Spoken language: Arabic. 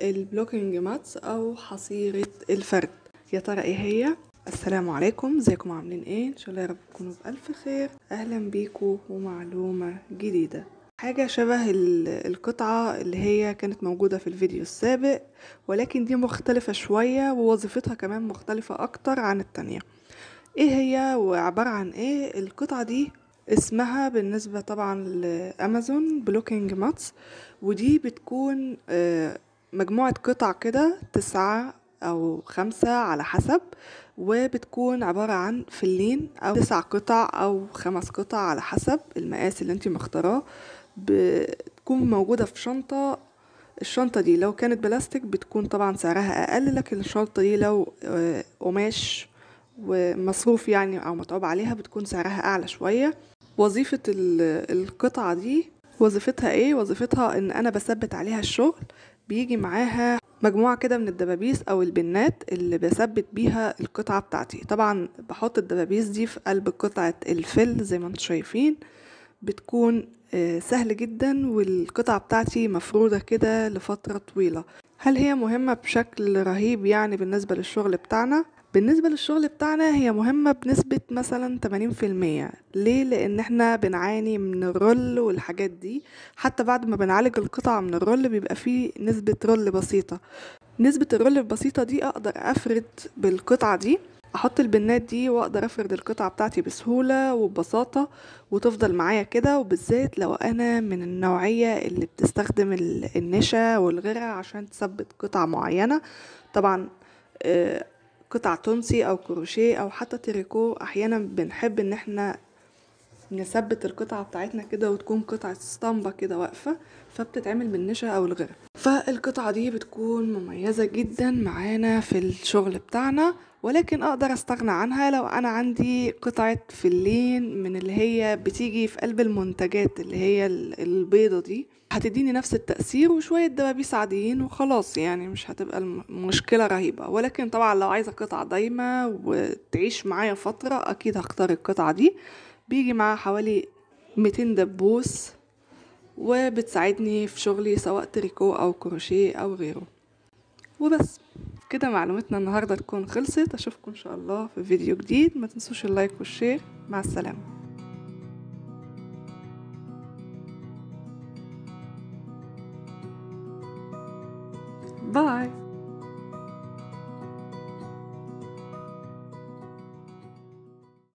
البلوكينج ماتس او حصيرة الفرد يا ترى ايه هي السلام عليكم ازيكم عاملين ايه ان شاء الله يا رب تكونوا بالف خير اهلا بيكم ومعلومة جديدة حاجة شبه القطعة اللي هي كانت موجودة في الفيديو السابق ولكن دي مختلفة شوية ووظيفتها كمان مختلفة أكتر عن التانية ايه هي وعبارة عن ايه القطعة دي اسمها بالنسبة طبعا لأمازون بلوكينج ماتس ودي بتكون آه مجموعة قطع كده تسعة أو خمسة على حسب وبتكون عبارة عن فلين أو تسع قطع أو خمس قطع على حسب المقاس اللي انت مختاراه بتكون موجودة في شنطة الشنطة دي لو كانت بلاستيك بتكون طبعا سعرها أقل لكن الشنطة دي لو آه، قماش ومصروف يعني أو متعوب عليها بتكون سعرها أعلى شوية وظيفة القطعة دي وظيفتها ايه وظيفتها ان انا بثبت عليها الشغل بيجي معاها مجموعة كده من الدبابيس أو البنات اللي بثبت بيها القطعة بتاعتي طبعا بحط الدبابيس دي في قلب قطعة الفل زي ما انتم شايفين بتكون آه، سهل جدا والقطعة بتاعتي مفرودة كده لفترة طويلة هل هي مهمة بشكل رهيب يعني بالنسبة للشغل بتاعنا؟ بالنسبة للشغل بتاعنا هي مهمة بنسبة مثلا 80% ليه؟ لأن احنا بنعاني من الرول والحاجات دي حتى بعد ما بنعالج القطعة من الرول بيبقى فيه نسبة رول بسيطة نسبة الرول البسيطة دي أقدر أفرد بالقطعة دي احط البنات دي واقدر افرد القطعه بتاعتي بسهوله وببساطه وتفضل معايا كده وبالذات لو انا من النوعيه اللي بتستخدم النشا والغرة عشان تثبت قطع معينه طبعا آه، قطع تونسي او كروشيه او حتى تريكو احيانا بنحب ان احنا نثبت القطعة بتاعتنا كده وتكون قطعة اسطمبة كده واقفة فبتتعمل بالنشا او الغيرها فالقطعة دي بتكون مميزة جدا معانا في الشغل بتاعنا ولكن اقدر استغنى عنها لو انا عندي قطعة فلين من اللي هي بتيجي في قلب المنتجات اللي هي البيضة دي هتديني نفس التأثير وشوية دبابيس عاديين وخلاص يعني مش هتبقى المشكلة رهيبة ولكن طبعا لو عايزة قطعة دايمة وتعيش معايا فترة اكيد هختار القطعة دي بيجي معاها حوالي 200 دبوس وبتساعدني في شغلي سواء تريكو أو كروشيه أو غيره وبس كده معلومتنا النهاردة تكون خلصت أشوفكم إن شاء الله في فيديو جديد ما تنسوش اللايك والشير مع السلامة باي